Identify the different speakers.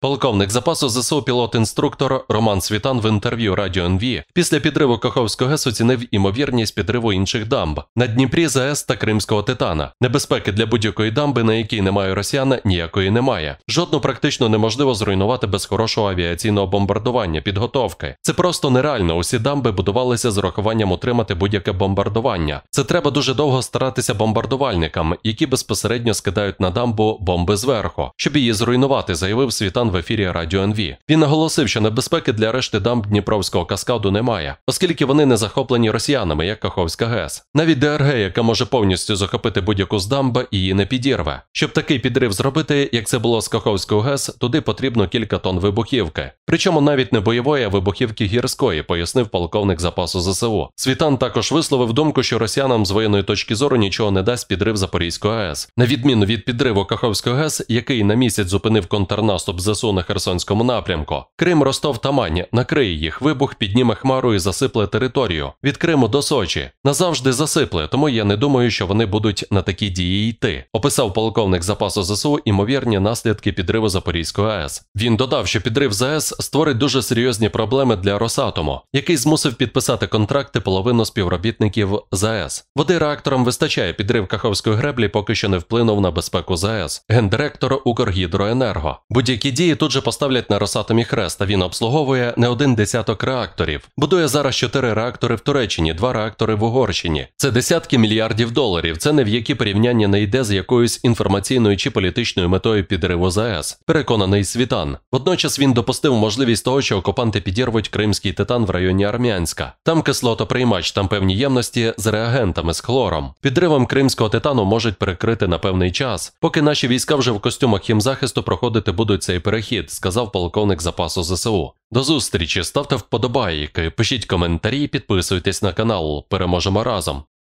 Speaker 1: Полковник запасу ЗСУ пілот-інструктор Роман Світан в інтерв'ю Радіо НВ після підриву Каховського ГЕС оцінив імовірність підриву інших дамб на Дніпрі, ЗС та Кримського Титана. Небезпеки для будь-якої дамби, на якій немає росіян, ніякої немає. Жодну практично неможливо зруйнувати без хорошого авіаційного бомбардування, підготовки. Це просто нереально. Усі дамби будувалися з урахуванням утримати будь-яке бомбардування. Це треба дуже довго старатися бомбардувальникам, які безпосередньо скидають на дамбу бомби зверху, щоб її зруйнувати, заявив Світан. Роман в ефірі Радіо НВ. Він наголосив, що небезпеки для решти дамб Дніпровського каскаду немає, оскільки вони не захоплені росіянами, як Каховська ГЕС. Навіть ДРГ, яка може повністю захопити будь-яку з дамби, її не підірве. Щоб такий підрив зробити, як це було з Каховською ГЕС, туди потрібно кілька тонн вибухівки. Причому навіть не бойової, а вибухівки гірської, пояснив полковник запасу ЗСУ. Світан також висловив думку, що росіянам з воєнної точки зору нічого не дасть підрив Запорізької АЕС, на відміну від підриву Каховської ГЕС, який на місяць зупинив контрнаступ ЗСУ. ЗСУ на Херсонському напрямку. Крим, Ростов та Мань накриє їх. Вибух підніме хмару і засипле територію від Криму до Сочі. Назавжди засипле, тому я не думаю, що вони будуть на такі дії йти. Описав полковник запасу ЗСУ імовірні наслідки підриву Запорізької АЕС. Він додав, що підрив ЗАЕС створить дуже серйозні проблеми для Росатому, який змусив підписати контракти половину співробітників ЗАЕС. Води реакторам вистачає підрив Каховської греблі, поки що не вплинув на безпеку ЗАЕС. Гендиректор Укргідроенерго. Будь-які дії. Росії тут же поставлять на Росатомі хрест. а Він обслуговує не один десяток реакторів. Будує зараз чотири реактори в Туреччині, два реактори в Угорщині. Це десятки мільярдів доларів. Це не в які порівняння не йде з якоюсь інформаційною чи політичною метою підриву ЗАЕС. Переконаний світан. Водночас він допустив можливість того, що окупанти підірвуть кримський титан в районі Армянська. Там кислотоприймач, там певні ємності з реагентами з хлором. Підривом кримського титану можуть перекрити на певний час, поки наші війська вже в костюмах хімзахисту проходити будуть цей перехід перехід, сказав полковник запасу ЗСУ. До зустрічі, ставте вподобайки, пишіть коментарі, підписуйтесь на канал. Переможемо разом.